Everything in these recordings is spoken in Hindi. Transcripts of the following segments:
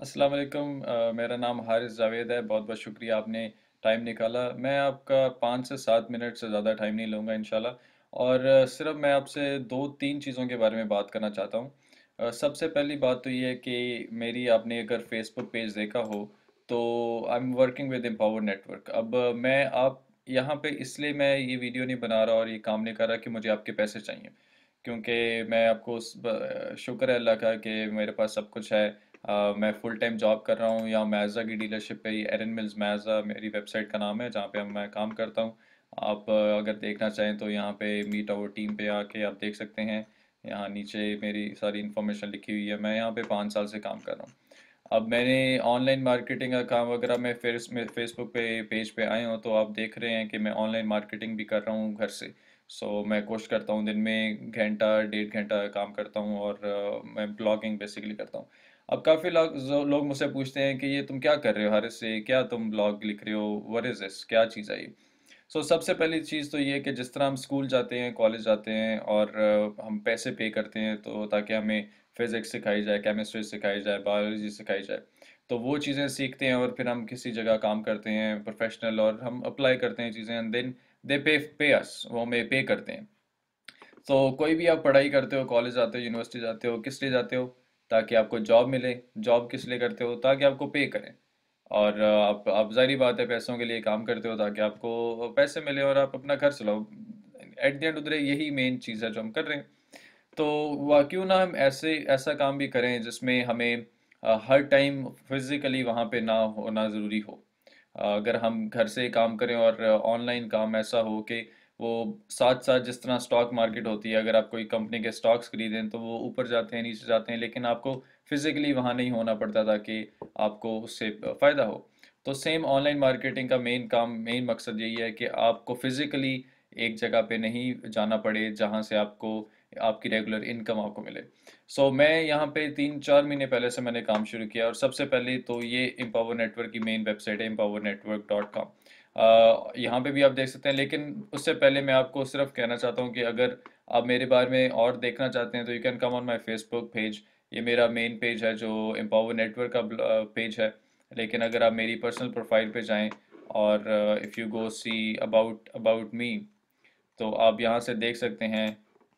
अस्सलाम वालेकुम मेरा नाम हारिस जावेद है बहुत बहुत शुक्रिया आपने टाइम निकाला मैं आपका पाँच से सात मिनट से ज़्यादा टाइम नहीं लूँगा इन और सिर्फ मैं आपसे दो तीन चीज़ों के बारे में बात करना चाहता हूँ सबसे पहली बात तो ये है कि मेरी आपने अगर फेसबुक पेज देखा हो तो I am working with empower network अब मैं आप यहाँ पे इसलिए मैं ये वीडियो नहीं बना रहा और ये काम नहीं कर रहा कि मुझे आपके पैसे चाहिए क्योंकि मैं आपको शुक्र है अल्लाह का कि मेरे पास सब कुछ है मैं फुल टाइम जॉब कर रहा हूँ यहाँ मैज़ा की डीलरशिप पे ये एरन मिल्स मैज़ा मेरी वेबसाइट का नाम है जहाँ पे मैं काम करता हूँ आप अगर देखना चाहें तो यहाँ पे मीट आवर टीम पे आके आप देख सकते हैं यहाँ नीचे मेरी सारी इन्फॉर्मेशन लिखी हुई है मैं यहाँ पे पाँच साल से काम कर रहा हूँ अब मैंने ऑनलाइन मार्केटिंग का काम वगैरह मैं फिर में फेसबुक पे पेज पे आए हूँ तो आप देख रहे हैं कि मैं ऑनलाइन मार्केटिंग भी कर रहा हूँ घर से सो so, मैं कोशिश करता हूँ दिन में घंटा डेढ़ घंटा काम करता हूँ और uh, मैं ब्लॉगिंग बेसिकली करता हूँ अब काफ़ी लोग लोग मुझसे पूछते हैं कि ये तुम क्या कर रहे हो हर से क्या तुम ब्लॉग लिख रहे हो वर इज़ दिस क्या चीज़ है ये सो so, सबसे पहली चीज़ तो ये कि जिस तरह हम स्कूल जाते हैं कॉलेज जाते हैं और हम पैसे पे करते हैं तो ताकि हमें फिज़िक्स सिखाई जाए केमिस्ट्री सिखाई जाए बायोलॉजी सिखाई जाए तो वो चीज़ें सीखते हैं और फिर हम किसी जगह काम करते हैं प्रोफेशनल और हम अप्लाई करते हैं चीज़ें एंड देन दे पे पे अस वो हमें पे करते हैं तो कोई भी आप पढ़ाई करते हो कॉलेज जाते हो यूनिवर्सिटी जाते हो किस लिए जाते हो ताकि आपको जॉब मिले जॉब किस लिए करते हो ताकि आपको पे करें और आप आप जारी बात है पैसों के लिए काम करते हो ताकि आपको पैसे मिले और आप अपना घर चलाओ एट द एंड ऑफ यही मेन चीज़ है जो हम कर रहे हैं तो वह क्यों ना हम ऐसे ऐसा काम भी करें जिसमें हमें हर टाइम फिज़िकली वहाँ पे ना होना ज़रूरी हो अगर हम घर से काम करें और ऑनलाइन काम ऐसा हो कि वो साथ साथ जिस तरह स्टॉक मार्केट होती है अगर आप कोई कंपनी के स्टॉक्स खरीदें तो वो ऊपर जाते हैं नीचे जाते हैं लेकिन आपको फिज़िकली वहाँ नहीं होना पड़ता था कि आपको उससे फ़ायदा हो तो सेम ऑनलाइन मार्केटिंग का मेन काम मेन मकसद यही है कि आपको फ़िज़िकली एक जगह पे नहीं जाना पड़े जहाँ से आपको आपकी रेगुलर इनकम आपको मिले सो so, मैं यहाँ पे तीन चार महीने पहले से मैंने काम शुरू किया और सबसे पहले तो ये एम्पावर नेटवर्क की मेन वेबसाइट है एम्पावर नेटवर्क डॉट कॉम यहाँ पर भी आप देख सकते हैं लेकिन उससे पहले मैं आपको सिर्फ कहना चाहता हूँ कि अगर आप मेरे बारे में और देखना चाहते हैं तो you can come on my Facebook page ये मेरा मेन पेज है जो एम्पावर नेटवर्क का पेज है लेकिन अगर आप मेरी पर्सनल प्रोफाइल पे जाएं और if you go see about about me तो आप यहाँ से देख सकते हैं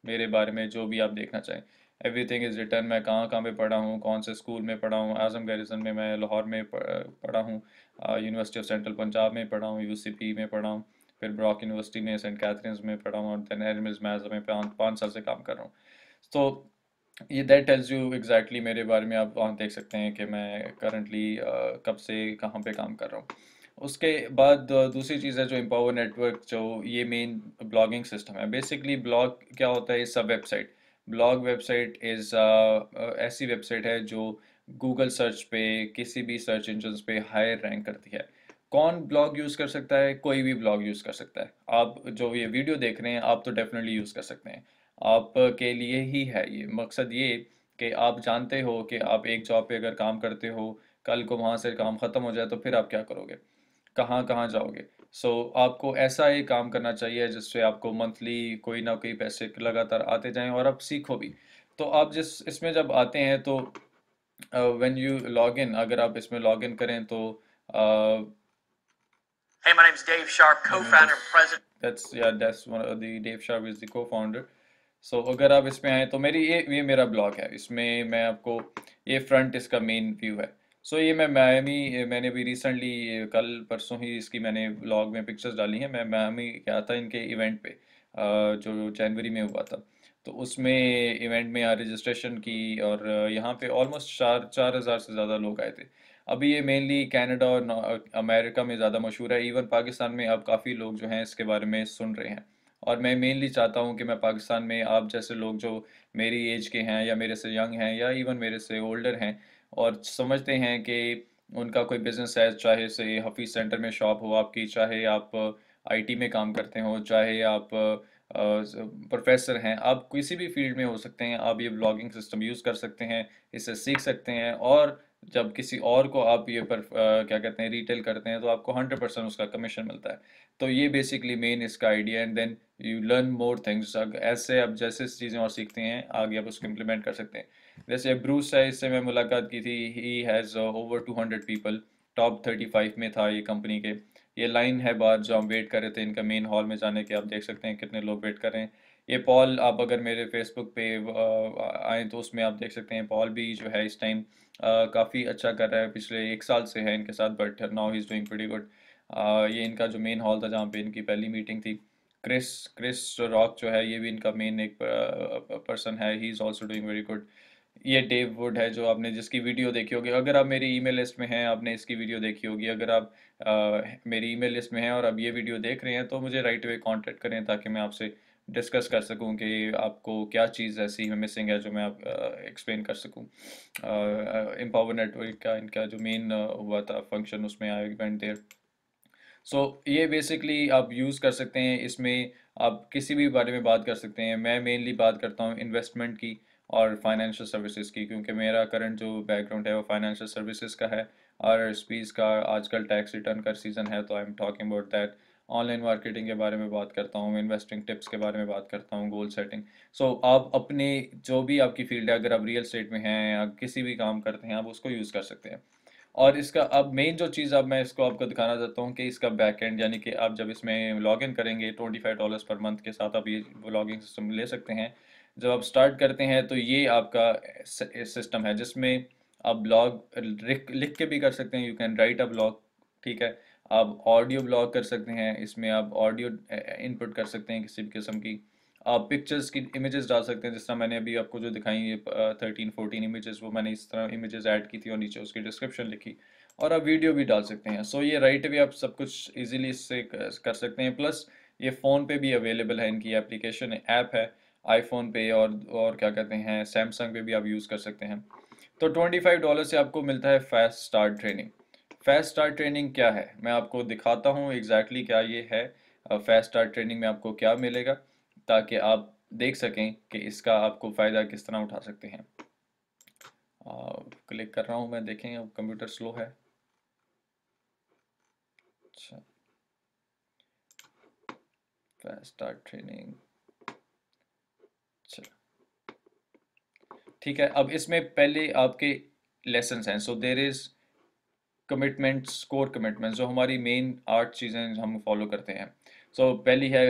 मेरे बारे में जो भी आप देखना चाहें एवरी थिंग इज़ रिटर्न मैं कहाँ कहाँ पे पढ़ा हूँ कौन से स्कूल में पढ़ा हूँ आज़म गैरिसन में मैं लाहौर में पढ़ा हूँ यूनिवर्सिटी ऑफ सेंट्रल पंजाब में पढ़ा हूँ यू सी पी में पढ़ा हूँ फिर ब्रॉक यूनिवर्सिटी में सेंट कैथरीन में पढ़ा हूँ और दैन एरमिल्स में एज में पाँच साल से काम कर रहा हूँ तो ये दैट टेल्स यू एग्जैक्टली मेरे बारे में आप वहाँ देख सकते हैं कि मैं करंटली कब से कहाँ पर काम कर रहा हूँ उसके बाद दूसरी चीज़ है जो एम्पावर नेटवर्क जो ये मेन ब्लॉगिंग सिस्टम है बेसिकली ब्लॉग क्या होता है सब वेबसाइट ब्लॉग वेबसाइट इज़ ऐसी वेबसाइट है जो गूगल सर्च पे किसी भी सर्च इंजन पे हायर रैंक करती है कौन ब्लॉग यूज़ कर सकता है कोई भी ब्लॉग यूज़ कर सकता है आप जो ये वीडियो देख रहे हैं आप तो डेफिनेटली यूज़ कर सकते हैं आप के लिए ही है ये मकसद ये कि आप जानते हो कि आप एक जॉब पे अगर काम करते हो कल को वहाँ से काम ख़त्म हो जाए तो फिर आप क्या करोगे कहाँ कहाँ जाओगे सो so, आपको ऐसा ही काम करना चाहिए जिससे आपको मंथली कोई ना कोई पैसे लगातार आते जाएं और आप सीखो भी तो आप जिस इसमें जब आते हैं तो व्हेन यू लॉग इन अगर आप इसमें लॉग इन करें तो uh, Hey, सो so, अगर आप इसमें आए तो मेरी ये ये मेरा ब्लॉग है इसमें मैं आपको ये फ्रंट इसका मेन व्यू है सो ये मैं मायामी मैंने अभी रिसेंटली कल परसों ही इसकी मैंने ब्लॉग में पिक्चर्स डाली हैं मैं मायामी क्या था इनके इवेंट पे जो जनवरी में हुआ था तो उसमें इवेंट में यहाँ रजिस्ट्रेशन की और यहाँ पे ऑलमोस्ट चार चार हज़ार से ज़्यादा लोग आए थे अभी ये मेनली कनाडा और अमेरिका में ज़्यादा मशहूर है इवन पाकिस्तान में अब काफ़ी लोग जो हैं इसके बारे में सुन रहे हैं और मैं मेनली चाहता हूँ कि मैं पाकिस्तान में आप जैसे लोग जो मेरी एज के हैं या मेरे से यंग हैं या इवन मेरे से ओल्डर हैं और समझते हैं कि उनका कोई बिजनेस है चाहे से हफीज सेंटर में शॉप हो आपकी चाहे आप आईटी uh, में काम करते हो चाहे आप प्रोफेसर uh, uh, हैं आप किसी भी फील्ड में हो सकते हैं आप ये ब्लॉगिंग सिस्टम यूज़ कर सकते हैं इसे सीख सकते हैं और जब किसी और को आप ये पर क्या कहते हैं रिटेल करते हैं तो आपको हंड्रेड परसेंट उसका कमीशन मिलता है तो ये बेसिकली मेन इसका idea and then you learn more things ऐसे आप जैसे चीज़ें और सीखते हैं आगे आप उसको इम्प्लीमेंट कर सकते हैं वैसे ब्रूस है इससे मैं मुलाकात की थी he has over two hundred people top thirty five में था ये कंपनी के ये लाइन है बाहर जो हम वेट कर रहे थे इनका मेन हॉल में जाने के आप देख सकते हैं कितने लोग वेट कर रहे हैं ये पॉल आप अगर मेरे फेसबुक पे uh, आए तो उसमें आप देख सकते हैं पॉल भी जो है इस टाइम uh, काफ़ी अच्छा कर रहा है पिछले एक साल से है इनके साथ but now he is doing very good ये इनका जो मेन हॉल था जहाँ पे इनकी पहली मीटिंग थी क्रिस क्रिस रॉक जो है ये भी इनका मेन एक पर्सन uh, है he is also doing very good ये डेव वुड है जो आपने जिसकी वीडियो देखी होगी अगर आप मेरी ईमेल लिस्ट में हैं आपने इसकी वीडियो देखी होगी अगर आप आ, मेरी ईमेल लिस्ट में हैं और आप ये वीडियो देख रहे हैं तो मुझे राइट वे कांटेक्ट करें ताकि मैं आपसे डिस्कस कर सकूं कि आपको क्या चीज़ ऐसी है मिसिंग है जो मैं आप एक्सप्लेन कर सकूं एम्पावर नेटवर्क का इनका जो मेन हुआ था फंक्शन उसमें I event there so so, ये बेसिकली आप यूज़ कर सकते हैं इसमें आप किसी भी बारे में बात कर सकते हैं मैं मेनली बात करता हूँ इन्वेस्टमेंट की और फाइनेंशियल सर्विसेज की क्योंकि मेरा करंट जो बैकग्राउंड है वो फाइनेंशियल सर्विसेज का है आर का आजकल टैक्स रिटर्न का सीज़न है तो I am talking about that online marketing के बारे में बात करता हूँ इन्वेस्टिंग टिप्स के बारे में बात करता हूँ गोल सेटिंग सो आप अपने जो भी आपकी फील्ड है अगर आप रियल स्टेट में हैं या किसी भी काम करते हैं आप उसको यूज़ कर सकते हैं और इसका अब मेन जो चीज़ अब मैं इसको आपको दिखाना चाहता हूँ कि इसका बैक एंड यानी कि आप जब इसमें लॉग इन करेंगे twenty five dollars per month के साथ आप ये लॉगिंग सिस्टम ले सकते हैं जब आप स्टार्ट करते हैं तो ये आपका सिस्टम है जिसमें आप ब्लॉग लिख के भी कर सकते हैं you can write a blog ठीक है आप ऑडियो ब्लॉग कर सकते हैं इसमें आप ऑडियो इनपुट कर सकते हैं किसी भी किस्म की आप पिक्चर्स की इमेजेस डाल सकते हैं जिस तरह मैंने अभी आपको जो दिखाई ये थर्टीन फोर्टीन इमेजेस वो मैंने इस तरह इमेजेस ऐड की थी और नीचे उसकी डिस्क्रिप्शन लिखी और आप वीडियो भी डाल सकते हैं सो so, ये राइट भी आप सब कुछ इजीली इससे कर सकते हैं प्लस ये फ़ोन पे भी अवेलेबल है इनकी एप्लीकेशन ऐप है आईफोन पे और और क्या कहते हैं सैमसंग पे भी आप यूज़ कर सकते हैं तो ट्वेंटी फाइव डॉलर से आपको मिलता है fast start training fast start training क्या है मैं आपको दिखाता हूँ एग्जैक्टली exactly क्या ये है फास्ट स्टार्ट ट्रेनिंग में आपको क्या मिलेगा ताकि आप देख सकें कि इसका आपको फ़ायदा किस तरह उठा सकते हैं क्लिक कर रहा हूँ मैं देखें अब कंप्यूटर स्लो है अच्छा फैस्ट स्टार्ट ट्रेनिंग ठीक है अब इसमें पहले आपके लेसन हैं so there is commitment score commitment जो हमारी मेन आठ चीज़ें हम फॉलो करते हैं सो so, पहली है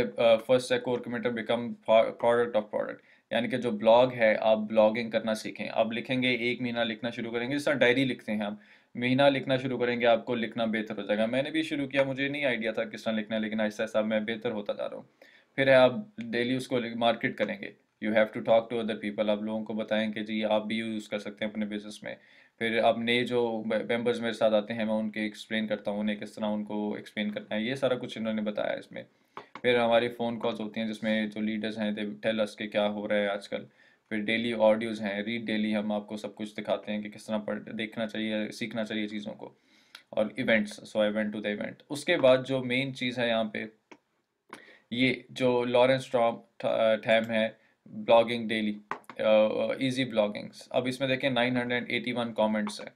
फर्स्ट है core commitment become product of product यानी कि जो ब्लॉग है आप ब्लॉगिंग करना सीखें आप लिखेंगे एक महीना लिखना शुरू करेंगे जिस तरह डायरी लिखते हैं आप महीना लिखना शुरू करेंगे आपको लिखना बेहतर हो जाएगा मैंने भी शुरू किया मुझे नहीं आइडिया था किस तरह लिखना है लेकिन ऐसा ऐसा मैं बेहतर होता जा रहा हूँ फिर है आप डेली उसको मार्केट करेंगे you have to talk to other people आप लोगों को बताएं कि जी आप भी यूज़ कर सकते हैं अपने बिजनेस में फिर अब नए जो मेम्बर्स मेरे साथ आते हैं मैं उनके एक्सप्लेन करता हूँ उन्हें किस तरह उनको एक्सप्लेन करना है ये सारा कुछ इन्होंने बताया इसमें फिर हमारी फ़ोन कॉल्स होती हैं जिसमें जो लीडर्स हैं दे टेल अस के क्या हो रहा है आजकल फिर डेली ऑडियोज़ हैं रीड डेली हम आपको सब कुछ दिखाते हैं कि किस तरह पढ़ देखना चाहिए सीखना चाहिए चीज़ों को और events so I went to the event उसके बाद जो मेन चीज़ है यहाँ पे ये जो लॉरेंस टॉम थैम है ब्लॉगिंग डेली इजी ब्लॉगिंग्स अब इसमें देखें nine hundred eighty one comments है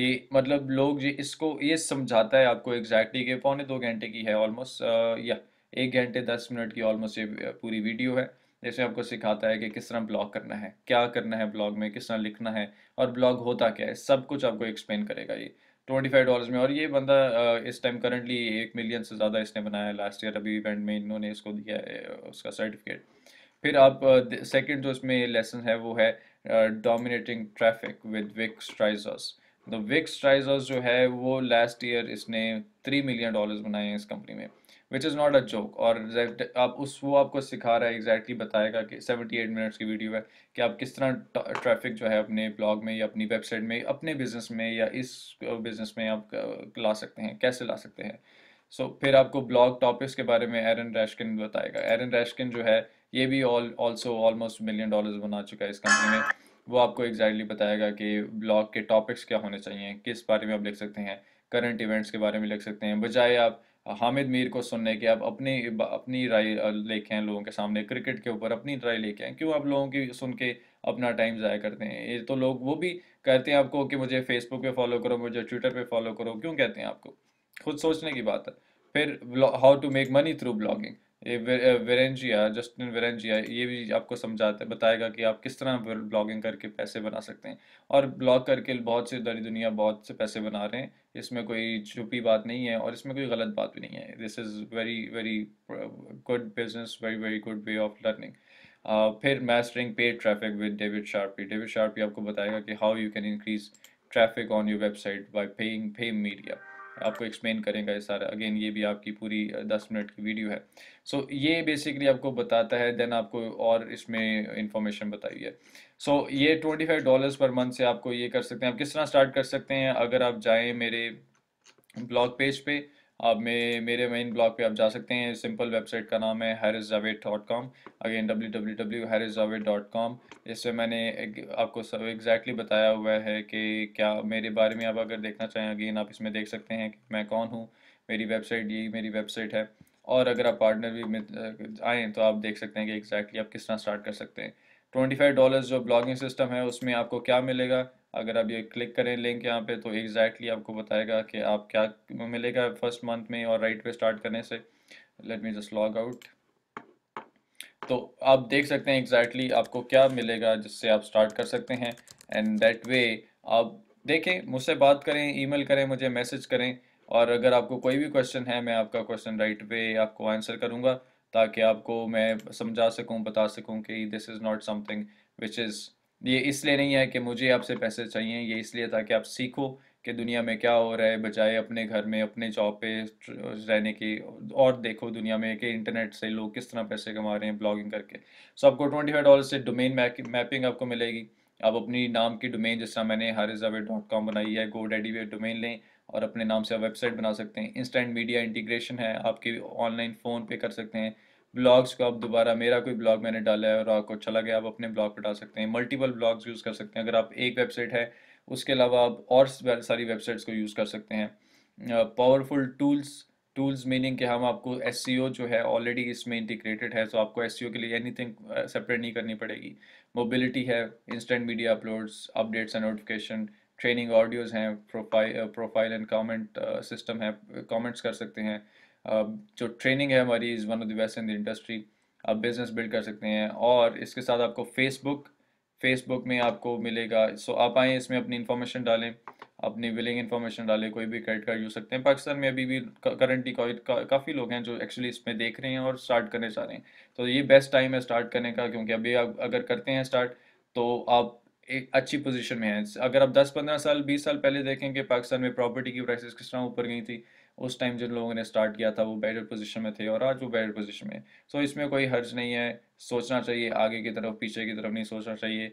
ये मतलब लोग जी इसको ये समझाता है आपको एग्जैक्टली कि पौने दो घंटे की है ऑलमोस्ट uh, या एक घंटे दस मिनट की ऑलमोस्ट ये uh, पूरी वीडियो है जिसमें आपको सिखाता है कि किस तरह ब्लॉग करना है क्या करना है ब्लॉग में किस तरह लिखना है और ब्लॉग होता क्या है सब कुछ आपको एक्सप्लेन करेगा ये ट्वेंटी फाइव डॉलर्स में और ये बंदा uh, इस टाइम करंटली एक मिलियन से ज़्यादा इसने बनाया लास्ट ईयर अभी इवेंट में इन्होंने इसको दिया है उसका सर्टिफिकेट फिर आप सेकंड जो इसमें लेसन है वो है dominating traffic with Vick Strizheus तो विक स्ट्राइजर्स जो है वो लास्ट ईयर इसने थ्री मिलियन डॉलर्स बनाए हैं इस कंपनी में which is not a joke और आप उस वो आपको सिखा रहा है एग्जैक्टली exactly बताएगा कि सेवेंटी एट मिनट्स की वीडियो है कि आप किस तरह ट्रैफिक जो है अपने ब्लॉग में या अपनी वेबसाइट में अपने बिजनेस में या इस बिजनेस में आप ला सकते हैं कैसे ला सकते हैं सो फिर आपको ब्लॉग टॉपिक्स के बारे में एरन रैशकिन बताएगा एरन रैशकिन जो है ये भी ऑल्सो ऑलमोस्ट मिलियन डॉलर्स बना चुका है इस कंपनी में वो आपको एग्जैक्टली exactly बताएगा कि ब्लॉग के टॉपिक्स क्या होने चाहिए किस बारे में आप लिख सकते हैं करंट इवेंट्स के बारे में लिख सकते हैं बजाय आप हामिद मीर को सुनने के आप अपनी अपनी राय लेके हैं लोगों के सामने क्रिकेट के ऊपर अपनी राय लेके हैं क्यों आप लोगों की सुन के अपना टाइम ज़ाया करते हैं ये तो लोग वो भी कहते हैं आपको कि मुझे फेसबुक पे फॉलो करो मुझे ट्विटर पे फॉलो करो क्यों कहते हैं आपको खुद सोचने की बात है फिर how to make money through blogging Verrengia Justin Verrengia ये भी आपको समझाता है बताएगा कि आप किस तरह ब्लॉगिंग करके पैसे बना सकते हैं और ब्लॉग करके बहुत से दरी दुनिया बहुत से पैसे बना रहे हैं इसमें कोई छुपी बात नहीं है और इसमें कोई गलत बात भी नहीं है this is very very good business very very good way of learning फिर mastering paid traffic with David Sharpe David Sharpe आपको बताएगा कि how you can increase traffic on your website by paying fame media आपको एक्सप्लेन करेगा ये सारा अगेन ये भी आपकी पूरी दस मिनट की वीडियो है सो so, ये बेसिकली आपको बताता है देन आपको और इसमें इंफॉर्मेशन बताई है सो so, ये twenty five dollars per month से आपको ये कर सकते हैं आप किस तरह स्टार्ट कर सकते हैं अगर आप जाएँ मेरे ब्लॉग पेज पे आप मे मेरे मेन ब्लॉग पे आप जा सकते हैं सिंपल वेबसाइट का नाम है Haris Javed dot com again W W W Haris Javed dot com इससे मैंने आपको सब एग्जैक्टली बताया हुआ है कि क्या मेरे बारे में आप अगर देखना चाहें अगेन आप इसमें देख सकते हैं कि मैं कौन हूँ मेरी वेबसाइट ये मेरी वेबसाइट है और अगर आप पार्टनर भी आएँ तो आप देख सकते हैं कि एग्जैक्टली exactly आप किस तरह स्टार्ट कर सकते हैं ट्वेंटी फाइव डॉलर जो ब्लॉगिंग सिस्टम है उसमें आपको क्या मिलेगा अगर आप ये क्लिक करें लिंक यहाँ पे तो एग्जैक्टली exactly आपको बताएगा कि आप क्या मिलेगा फर्स्ट मंथ में और राइट पे स्टार्ट करने से let me just log out तो आप देख सकते हैं एग्जैक्टली exactly आपको क्या मिलेगा जिससे आप स्टार्ट कर सकते हैं एंड दैट वे आप देखें मुझसे बात करें ईमेल करें मुझे मैसेज करें और अगर आपको कोई भी क्वेश्चन है मैं आपका क्वेश्चन राइट वे आपको आंसर करूंगा ताकि आपको मैं समझा सकूं बता सकूं कि this is not something which is ये इसलिए नहीं है कि मुझे आपसे पैसे चाहिए ये इसलिए ताकि आप सीखो कि दुनिया में क्या हो रहा है बजाय अपने घर में अपने जॉब पे रहने की और देखो दुनिया में कि इंटरनेट से लोग किस तरह पैसे कमा रहे हैं ब्लॉगिंग करके सो आपको ट्वेंटी फाइव डॉलर से डोमेन मैपिंग आपको मिलेगी आप अपनी नाम की डोमेन जिस तरह मैंने हारिजा डॉट कॉम बनाई है गो डैडी वे डोमेन लें और अपने नाम से आप वेबसाइट बना सकते हैं इंस्टेंट मीडिया इंटीग्रेशन है आपके ऑनलाइन फ़ोन पे कर सकते हैं ब्लॉग्स को आप दोबारा मेरा कोई ब्लॉग मैंने डाला है और आपको अच्छा लगे आप अपने ब्लॉग पर डाल सकते हैं मल्टीपल ब्लॉग्स यूज़ कर सकते हैं अगर आप एक वेबसाइट है उसके अलावा आप और सारी वेबसाइट्स को यूज़ कर सकते हैं पावरफुल टूल्स टूल्स मीनिंग कि हम आपको एस e जो है ऑलरेडी इसमें इंटीग्रेटेड है सो आपको एस e के लिए एनीथिंग सेपरेट नहीं करनी पड़ेगी मोबिलिटी है instant media uploads updates and notification training audios हैं profile profile and comment system है कमेंट्स कर सकते हैं जो ट्रेनिंग है हमारी is one of the best in the industry आप बिज़नेस बिल्ड कर सकते हैं और इसके साथ आपको फेसबुक फेसबुक में आपको मिलेगा सो आप आएँ इसमें अपनी इन्फॉर्मेशन डालें अपनी विलिंग इन्फॉर्मेशन डालें कोई भी क्रेडिट कार्ड यूज़ सकते हैं पाकिस्तान में अभी भी करंटली काफ़ी लोग हैं जो एक्चुअली इसमें देख रहे हैं और स्टार्ट करने चाह रहे हैं तो ये बेस्ट टाइम है स्टार्ट करने का क्योंकि अभी आप अगर करते हैं स्टार्ट तो आप एक अच्छी पोजीशन में हैं अगर आप 10-15 साल 20 साल पहले देखें कि पाकिस्तान में प्रॉपर्टी की प्राइसेस किस तरह ऊपर गई थी उस टाइम जिन लोगों ने स्टार्ट किया था वो बेटर पोजीशन में थे और आज वो बेटर पोजीशन में सो so, इसमें कोई हर्ज नहीं है सोचना चाहिए आगे की तरफ पीछे की तरफ नहीं सोचना चाहिए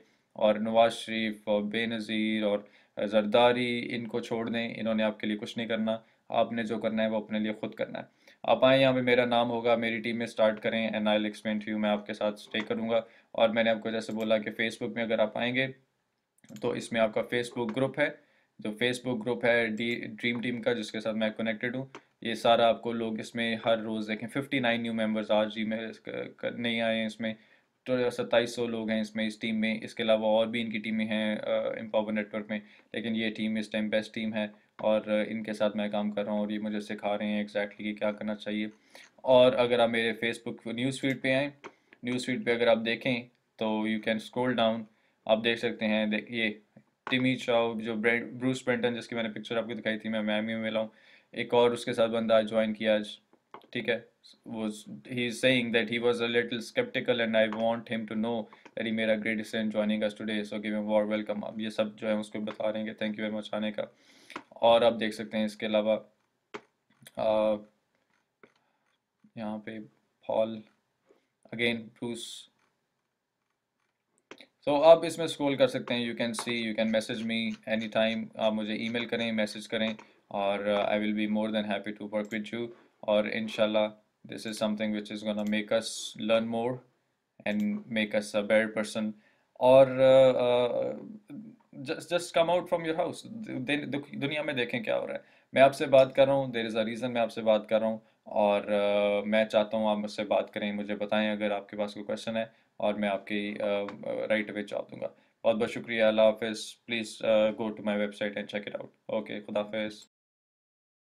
और नवाज शरीफ और बेनज़ीर और जरदारी इनको छोड़ दें इन्होंने आपके लिए कुछ नहीं करना आपने जो करना है वो अपने लिए खुद करना है आप आए यहाँ पे मेरा नाम होगा मेरी टीम में स्टार्ट करें and I explain to you मैं आपके साथ स्टे करूँगा और मैंने आपको जैसे बोला कि फेसबुक में अगर आप आएंगे तो इसमें आपका फेसबुक ग्रुप है जो फेसबुक ग्रुप है डी ड्रीम टीम का जिसके साथ मैं कनेक्टेड हूँ ये सारा आपको लोग इसमें हर रोज़ देखें फिफ्टी नाइन न्यू मेम्बर्स आज ही में नहीं आए हैं इसमें तो सत्ताईस सौ लोग हैं इसमें इस टीम में इसके अलावा और भी इनकी टीमें हैं इम्पावर नेटवर्क में लेकिन ये टीम इस टाइम बेस्ट टीम है और इनके साथ मैं काम कर रहा हूँ और ये मुझे सिखा रहे हैं एग्जैक्टली कि क्या करना चाहिए और अगर आप मेरे फेसबुक न्यूज़ फीड पे आएँ न्यूज़ फीड पे अगर आप देखें तो यू कैन स्क्रोल डाउन आप देख सकते हैं ये टिमी चाओ जो ब्रेंड ब्रूस ब्रेंटन जिसकी मैंने पिक्चर आपको दिखाई थी मैं मैमी में मिला हूँ एक और उसके साथ बंदा आज ज्वाइन किया आज ठीक है वो he is saying that he was a little skeptical and I want him to know that he मेरा great great decision us today so give him him welcome अब ये सब जो है उसको बता रहे हैं थैंक यू वेरी मच आने का और आप देख सकते हैं इसके अलावा यहाँ पे फॉल अगेन ब्रूस तो आप इसमें स्क्रॉल कर सकते हैं you can see you can message me any time आप मुझे ईमेल करें मैसेज करें और I will be more than happy to work with you और in this is something which is gonna make us learn more and make us a better person और just just come out from your house दुनिया में देखें क्या हो रहा है मैं आपसे बात कर रहा हूँ देर इज़ अ रीज़न मैं आपसे बात कर रहा हूँ और uh, मैं चाहता हूँ आप मुझसे बात करें मुझे बताएं अगर आपके पास कोई क्वेश्चन है और मैं आपकी राइट वे चाह दूंगा बहुत बहुत शुक्रिया अल्लाह हाफिज़ please go to my website and check it out okay खुदाफिज